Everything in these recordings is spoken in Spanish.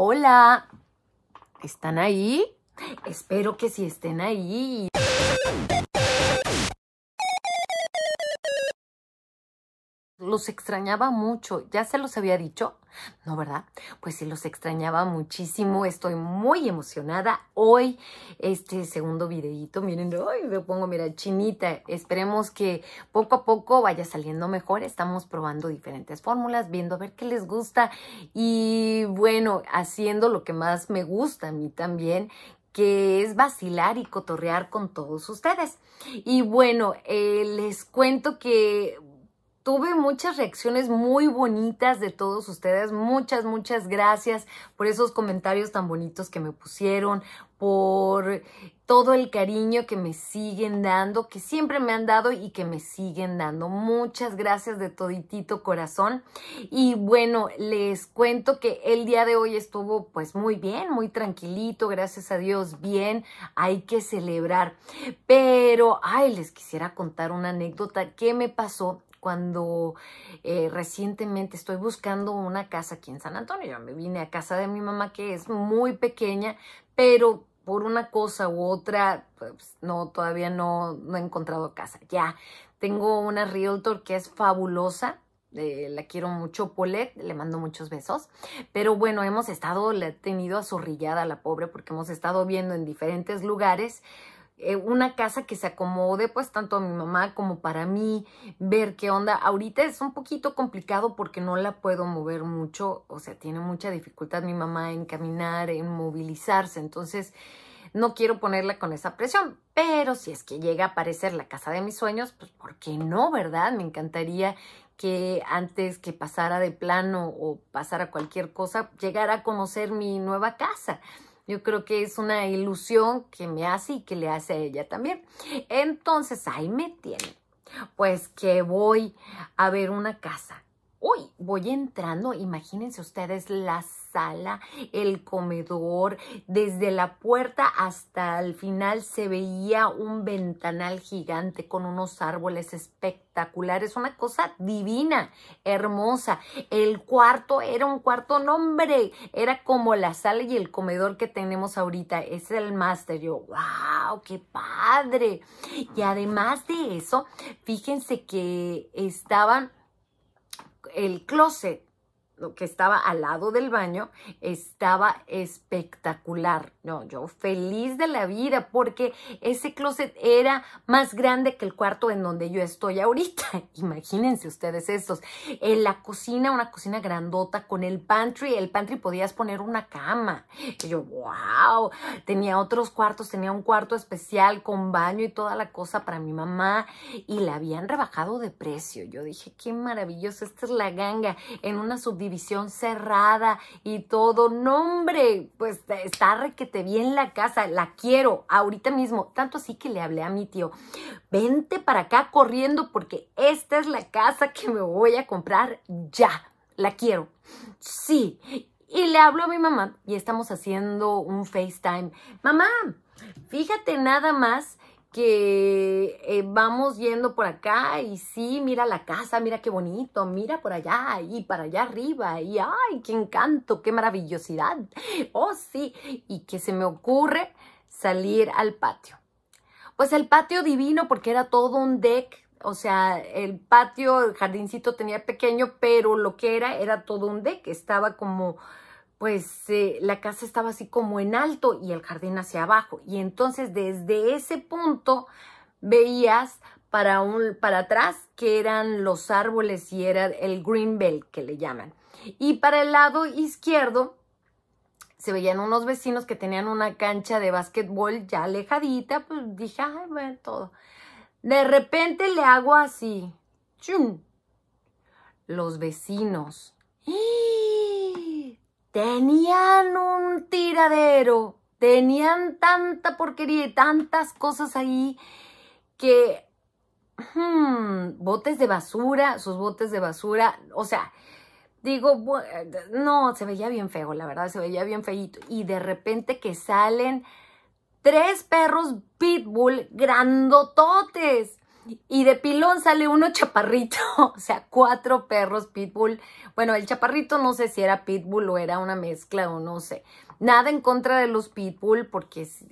Hola, ¿están ahí? Espero que sí estén ahí. los extrañaba mucho. ¿Ya se los había dicho? ¿No, verdad? Pues sí, los extrañaba muchísimo. Estoy muy emocionada. Hoy, este segundo videíto, miren, hoy me pongo, mira, chinita. Esperemos que poco a poco vaya saliendo mejor. Estamos probando diferentes fórmulas, viendo a ver qué les gusta. Y bueno, haciendo lo que más me gusta a mí también, que es vacilar y cotorrear con todos ustedes. Y bueno, eh, les cuento que tuve muchas reacciones muy bonitas de todos ustedes. Muchas, muchas gracias por esos comentarios tan bonitos que me pusieron, por todo el cariño que me siguen dando, que siempre me han dado y que me siguen dando. Muchas gracias de toditito corazón. Y bueno, les cuento que el día de hoy estuvo pues muy bien, muy tranquilito, gracias a Dios, bien, hay que celebrar. Pero, ay, les quisiera contar una anécdota que me pasó cuando eh, recientemente estoy buscando una casa aquí en San Antonio. Yo me vine a casa de mi mamá que es muy pequeña, pero por una cosa u otra, pues no, todavía no, he encontrado casa. Ya, tengo una realtor que es fabulosa, eh, la quiero mucho, Polet, le mando muchos besos. Pero bueno, hemos estado, le he tenido azorrillada la pobre porque hemos estado viendo en diferentes lugares eh, una casa que se acomode pues tanto a mi mamá como para mí, ver qué onda. Ahorita es un poquito complicado porque no la puedo mover mucho, o sea, tiene mucha dificultad mi mamá en caminar, en movilizarse, entonces no quiero ponerla con esa presión, pero si es que llega a aparecer la casa de mis sueños, pues ¿por qué no, verdad? Me encantaría que antes que pasara de plano o pasara cualquier cosa, llegara a conocer mi nueva casa. Yo creo que es una ilusión que me hace y que le hace a ella también. Entonces, ahí me tiene. Pues que voy a ver una casa Uy, voy entrando, imagínense ustedes la sala, el comedor, desde la puerta hasta el final se veía un ventanal gigante con unos árboles espectaculares, una cosa divina, hermosa. El cuarto era un cuarto nombre, era como la sala y el comedor que tenemos ahorita, es el máster. Yo, wow, qué padre. Y además de eso, fíjense que estaban el closet que estaba al lado del baño estaba espectacular. No, yo feliz de la vida porque ese closet era más grande que el cuarto en donde yo estoy ahorita. Imagínense ustedes estos. En la cocina, una cocina grandota con el pantry. El pantry podías poner una cama. yo, wow. Tenía otros cuartos, tenía un cuarto especial con baño y toda la cosa para mi mamá. Y la habían rebajado de precio. Yo dije, qué maravilloso. Esta es la ganga en una subdivisión visión cerrada y todo. No, hombre, pues está requete bien la casa, la quiero ahorita mismo. Tanto así que le hablé a mi tío, vente para acá corriendo porque esta es la casa que me voy a comprar ya. La quiero. Sí. Y le hablo a mi mamá y estamos haciendo un FaceTime. Mamá, fíjate nada más que eh, vamos yendo por acá y sí, mira la casa, mira qué bonito, mira por allá y para allá arriba y ay, qué encanto, qué maravillosidad. Oh, sí, y que se me ocurre salir al patio. Pues el patio divino porque era todo un deck, o sea, el patio, el jardincito tenía pequeño, pero lo que era era todo un deck, estaba como pues eh, la casa estaba así como en alto y el jardín hacia abajo. Y entonces desde ese punto veías para, un, para atrás que eran los árboles y era el green que le llaman. Y para el lado izquierdo se veían unos vecinos que tenían una cancha de básquetbol ya alejadita, pues dije, ay, bueno, todo. De repente le hago así, ¡Chum! Los vecinos. ¡Ihh! ¡Ah! tenían un tiradero, tenían tanta porquería y tantas cosas ahí que hmm, botes de basura, sus botes de basura, o sea, digo, no, se veía bien feo, la verdad, se veía bien feíto. Y de repente que salen tres perros pitbull grandototes y de pilón sale uno chaparrito, o sea, cuatro perros pitbull. Bueno, el chaparrito no sé si era pitbull o era una mezcla o no sé. Nada en contra de los pitbull porque si,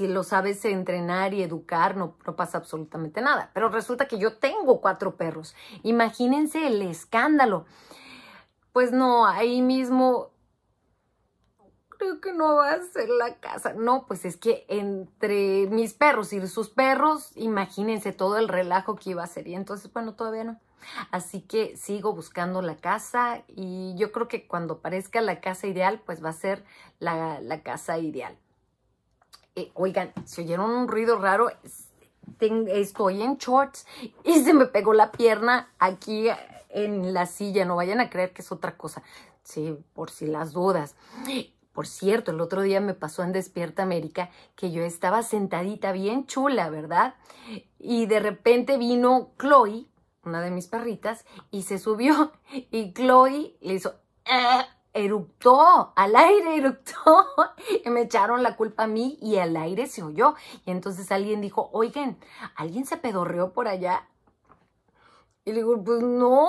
eh, lo sabes entrenar y educar no pasa absolutamente nada. Pero resulta que yo tengo cuatro perros. Imagínense el escándalo. Pues no, ahí mismo creo que no va a ser la casa. No, pues es que entre mis perros y sus perros, imagínense todo el relajo que iba a ser. Y entonces, bueno, todavía no. Así que sigo buscando la casa y yo creo que cuando parezca la casa ideal, pues va a ser la, casa ideal. Eh, oigan, si oyeron un ruido raro. estoy en shorts y se me pegó la pierna aquí en la silla. No vayan a creer que es otra cosa. Sí, por si las dudas. Por cierto, el otro día me pasó en Despierta América que yo estaba sentadita bien chula, ¿verdad? Y de repente vino Chloe, una de mis perritas, y se subió y Chloe le hizo... Ah", eruptó. al aire eruptó. y me echaron la culpa a mí y al aire se oyó. Y entonces alguien dijo, oigan, ¿alguien se pedorreó por allá? Y le digo, pues no.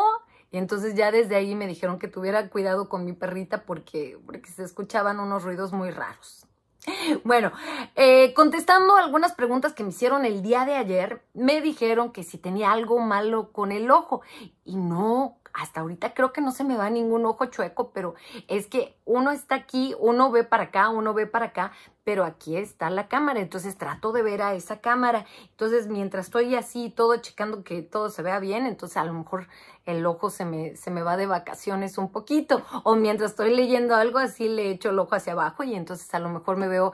Y entonces ya desde ahí me dijeron que tuviera cuidado con mi perrita porque, porque se escuchaban unos ruidos muy raros. Bueno, eh, contestando algunas preguntas que me hicieron el día de ayer, me dijeron que si tenía algo malo con el ojo. Y no, hasta ahorita creo que no se me va ningún ojo chueco, pero es que uno está aquí, uno ve para acá, uno ve para acá, pero aquí está la cámara, entonces trato de ver a esa cámara. Entonces, mientras estoy así, todo checando que todo se vea bien, entonces a lo mejor el ojo se me, se me va de vacaciones un poquito, o mientras estoy leyendo algo, así le echo el ojo hacia abajo y entonces a lo mejor me veo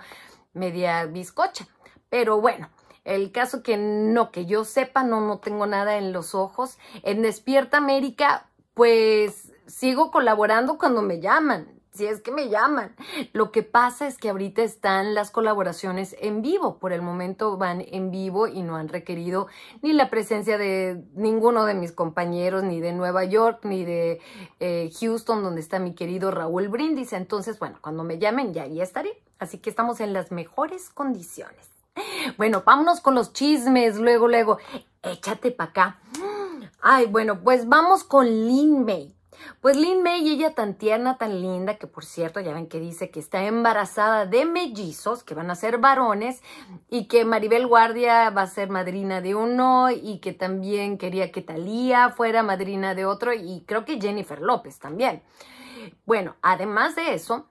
media bizcocha. Pero bueno, el caso que no, que yo sepa, no, no tengo nada en los ojos. En Despierta América pues sigo colaborando cuando me llaman, si es que me llaman. Lo que pasa es que ahorita están las colaboraciones en vivo. Por el momento van en vivo y no han requerido ni la presencia de ninguno de mis compañeros, ni de Nueva York, ni de eh, Houston, donde está mi querido Raúl Brindis. Entonces, bueno, cuando me llamen ya ahí estaré. Así que estamos en las mejores condiciones. Bueno, vámonos con los chismes, luego, luego, échate para acá. Ay, bueno, pues vamos con Lin May. Pues Lin May, ella tan tierna, tan linda, que por cierto, ya ven que dice que está embarazada de mellizos, que van a ser varones, y que Maribel Guardia va a ser madrina de uno, y que también quería que Talía fuera madrina de otro, y creo que Jennifer López también. Bueno, además de eso,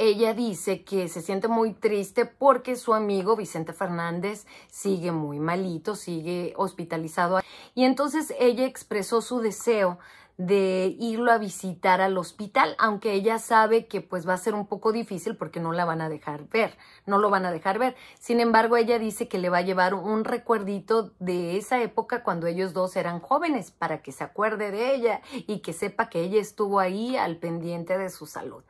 ella dice que se siente muy triste porque su amigo Vicente Fernández sigue muy malito, sigue hospitalizado. Y entonces ella expresó su deseo de irlo a visitar al hospital, aunque ella sabe que pues va a ser un poco difícil porque no la van a dejar ver, no lo van a dejar ver. Sin embargo, ella dice que le va a llevar un recuerdito de esa época cuando ellos dos eran jóvenes para que se acuerde de ella y que sepa que ella estuvo ahí al pendiente de su salud.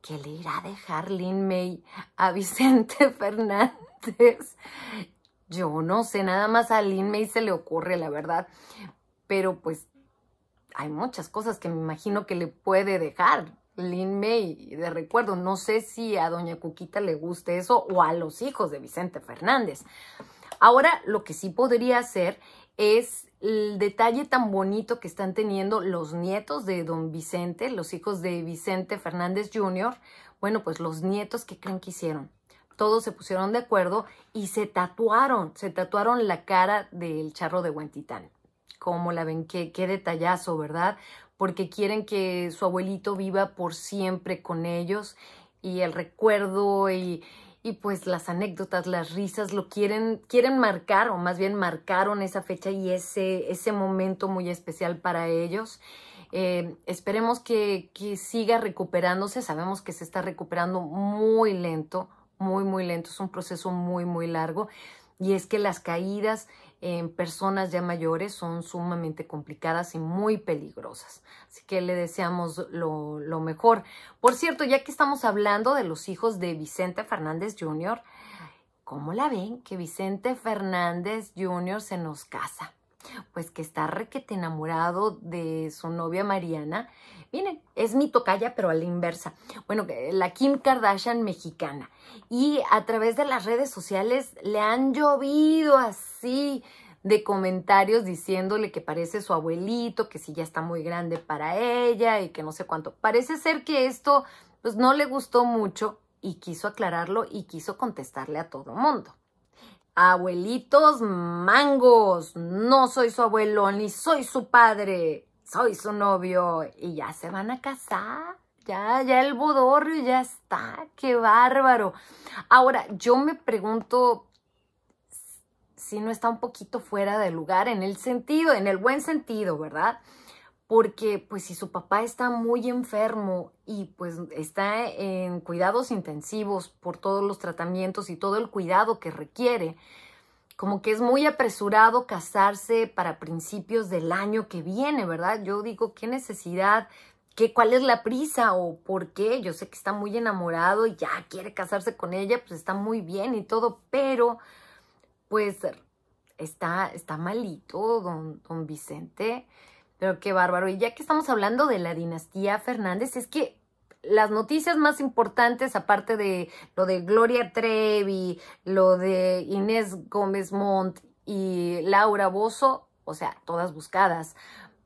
¿Qué le irá a dejar Lin May a Vicente Fernández? Yo no sé, nada más a Lin May se le ocurre, la verdad. Pero pues hay muchas cosas que me imagino que le puede dejar Lin May de recuerdo. No sé si a doña Cuquita le guste eso o a los hijos de Vicente Fernández. Ahora, lo que sí podría hacer es el detalle tan bonito que están teniendo los nietos de don Vicente, los hijos de Vicente Fernández Jr., bueno, pues los nietos que creen que hicieron. Todos se pusieron de acuerdo y se tatuaron, se tatuaron la cara del charro de Huentitán. Como la ven? Qué, qué detallazo, ¿verdad? Porque quieren que su abuelito viva por siempre con ellos y el recuerdo y, y pues las anécdotas, las risas lo quieren, quieren marcar o más bien marcaron esa fecha y ese, ese momento muy especial para ellos. Eh, esperemos que, que siga recuperándose, sabemos que se está recuperando muy lento, muy, muy lento, es un proceso muy, muy largo y es que las caídas en personas ya mayores son sumamente complicadas y muy peligrosas. Así que le deseamos lo, lo mejor. Por cierto, ya que estamos hablando de los hijos de Vicente Fernández Jr., ¿cómo la ven que Vicente Fernández Jr. se nos casa? Pues que está requete enamorado de su novia Mariana. Miren, es mi tocaya, pero a la inversa. Bueno, eh, la Kim Kardashian mexicana. Y a través de las redes sociales le han llovido así de comentarios diciéndole que parece su abuelito, que si ya está muy grande para ella y que no sé cuánto. Parece ser que esto pues no le gustó mucho y quiso aclararlo y quiso contestarle a todo mundo. Abuelitos mangos, no soy su abuelo, ni soy su padre, soy su novio. Y ya se van a casar, ya, ya el bodorrio ya está, qué bárbaro. Ahora, yo me pregunto si no está un poquito fuera de lugar en el sentido, en el buen sentido, ¿verdad? porque pues si su papá está muy enfermo y pues está en cuidados intensivos por todos los tratamientos y todo el cuidado que requiere, como que es muy apresurado casarse para principios del año que viene, ¿verdad? Yo digo, ¿qué necesidad? ¿Qué, ¿Cuál es la prisa o por qué? Yo sé que está muy enamorado y ya quiere casarse con ella, pues está muy bien y todo, pero pues está, está malito don, don Vicente. Pero qué bárbaro. Y ya que estamos hablando de la dinastía Fernández, es que las noticias más importantes, aparte de lo de Gloria Trevi, lo de Inés Gómez Montt y Laura Bozo, o sea, todas buscadas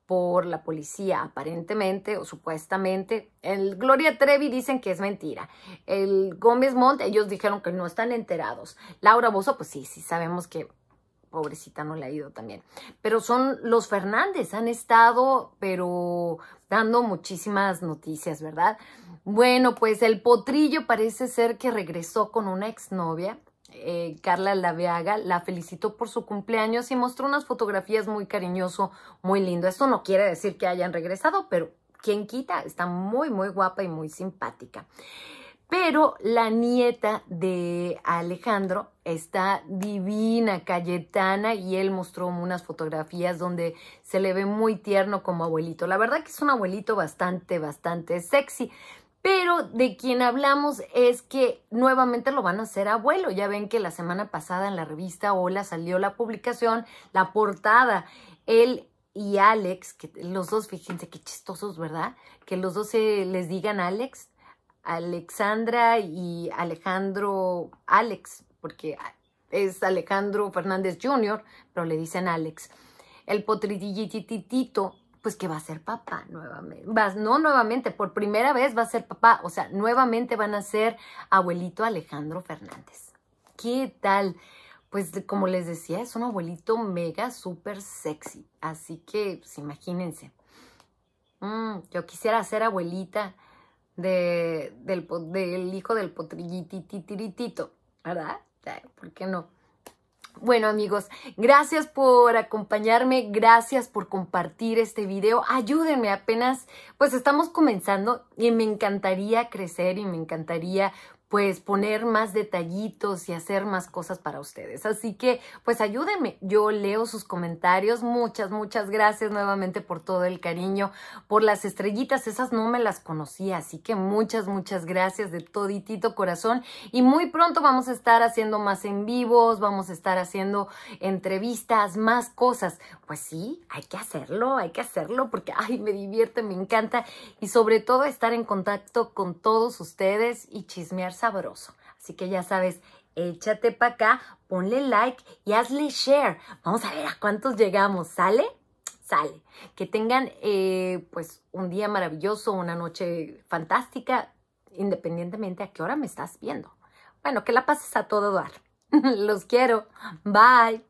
por la policía, aparentemente o supuestamente. El Gloria Trevi dicen que es mentira. El Gómez Mont ellos dijeron que no están enterados. Laura Bozo, pues sí, sí sabemos que pobrecita no le ha ido también. Pero son los Fernández, han estado, pero dando muchísimas noticias, ¿verdad? Bueno, pues el potrillo parece ser que regresó con una exnovia. Eh, Carla Laveaga la felicitó por su cumpleaños y mostró unas fotografías muy cariñoso, muy lindo. Esto no quiere decir que hayan regresado, pero quien quita, está muy, muy guapa y muy simpática. Pero la nieta de Alejandro está divina, Cayetana, y él mostró unas fotografías donde se le ve muy tierno como abuelito. La verdad que es un abuelito bastante, bastante sexy. Pero de quien hablamos es que nuevamente lo van a hacer abuelo. Ya ven que la semana pasada en la revista Hola salió la publicación, la portada. Él y Alex, que los dos, fíjense qué chistosos, ¿verdad? Que los dos se les digan Alex, Alexandra y Alejandro Alex, porque es Alejandro Fernández Jr., pero le dicen Alex. El potrillititito, pues que va a ser papá nuevamente. no nuevamente, por primera vez va a ser papá. O sea, nuevamente van a ser abuelito Alejandro Fernández. ¿Qué tal? Pues como les decía, es un abuelito mega, súper sexy. Así que, pues imagínense. Mm, yo quisiera ser abuelita de, del, hijo del potrillititiritito, ¿verdad? ¿Por qué no? Bueno amigos, gracias por acompañarme, gracias por compartir este video. Ayúdenme, apenas pues estamos comenzando y me encantaría crecer y me encantaría pues poner más detallitos y hacer más cosas para ustedes. Así que pues ayúdenme, yo leo sus comentarios, muchas, muchas gracias nuevamente por todo el cariño, por las estrellitas, esas no me las conocía, así que muchas, muchas gracias de toditito corazón y muy pronto vamos a estar haciendo más en vivos, vamos a estar haciendo entrevistas, más cosas. Pues sí, hay que hacerlo, hay que hacerlo porque, ay, me divierte, me encanta y sobre todo estar en contacto con todos ustedes y chismearse sabroso. Así que ya sabes, échate para acá, ponle like y hazle share. Vamos a ver a cuántos llegamos, ¿sale? Sale. Que tengan eh, pues un día maravilloso, una noche fantástica, independientemente a qué hora me estás viendo. Bueno, que la pases a todo dar. Los quiero. Bye.